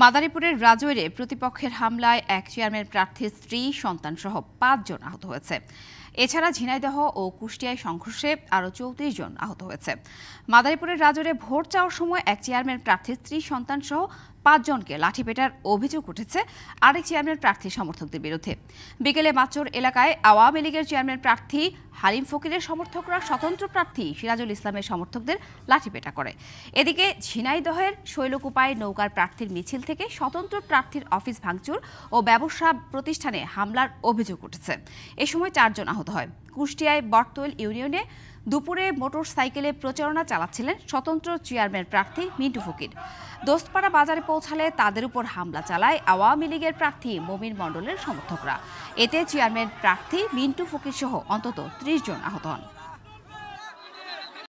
মাদারীপুরের রাজৈরে প্রতিপক্ষের হামলায় এক চেয়ারম্যান প্রার্থীর স্ত্রী সন্তানসহ পাঁচজন আহত হয়েছে এছাড়া ঝিনাইদহ ও কুষ্টিয়ায় সংঘর্ষে আরও চৌত্রিশ জন আহত হয়েছে মাদারীপুরের রাজরে ভোট চাওয়ার সময় এক চেয়ারম্যান প্রার্থীর স্ত্রী সন্তানসহ পাঁচজনকে লাঠি পেটার অভিযোগ উঠেছে আরেক চেয়ারম্যান প্রার্থী সমর্থকদের বিরুদ্ধে বিকেলে মাচুর এলাকায় আওয়ামী লীগের চেয়ারম্যান প্রার্থী হালিম ফকিরের সমর্থকরা স্বতন্ত্র প্রার্থী সিরাজুল ইসলামের সমর্থকদের লাঠিপেটা করে এদিকে ঝিনাইদহের শৈলকুপায় নৌকার প্রার্থীর মিছিল থেকে স্বতন্ত্র প্রার্থীর অফিস ভাঙচুর ও ব্যবসা প্রতিষ্ঠানে হামলার অভিযোগ উঠেছে এ সময় চারজন আহত হয় কুষ্টিয়ায় বটতল ইউনিয়নে দুপুরে মোটর সাইকেলে প্রচারণা চালাচ্ছিলেন স্বতন্ত্র চেয়ারম্যান প্রার্থী মিন্টু ফকির দোস্তপাড়া বাজারে পৌঁছালে তাদের উপর হামলা চালায় আওয়ামী লীগের প্রার্থী মমিন মণ্ডলের সমর্থকরা এতে চেয়ারম্যান প্রার্থী মিন্টু ফকির সহ অন্তত ত্রিশ জন আহত হন